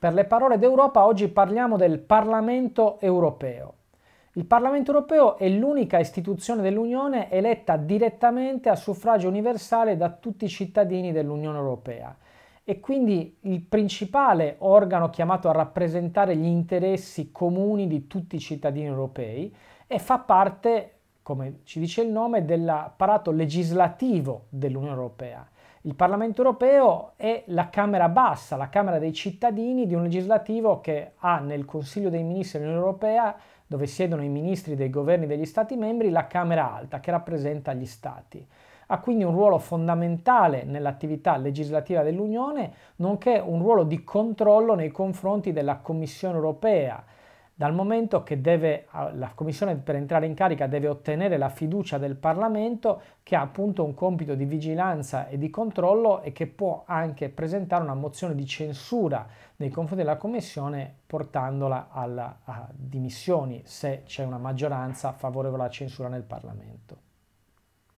Per le parole d'Europa oggi parliamo del Parlamento europeo. Il Parlamento europeo è l'unica istituzione dell'Unione eletta direttamente a suffragio universale da tutti i cittadini dell'Unione europea e quindi il principale organo chiamato a rappresentare gli interessi comuni di tutti i cittadini europei e fa parte come ci dice il nome, dell'apparato legislativo dell'Unione Europea. Il Parlamento europeo è la Camera bassa, la Camera dei cittadini di un legislativo che ha nel Consiglio dei Ministri dell'Unione Europea, dove siedono i ministri dei governi degli Stati membri, la Camera alta che rappresenta gli Stati. Ha quindi un ruolo fondamentale nell'attività legislativa dell'Unione, nonché un ruolo di controllo nei confronti della Commissione europea, dal momento che deve, la Commissione per entrare in carica deve ottenere la fiducia del Parlamento che ha appunto un compito di vigilanza e di controllo e che può anche presentare una mozione di censura nei confronti della Commissione portandola alla, a dimissioni se c'è una maggioranza favorevole alla censura nel Parlamento.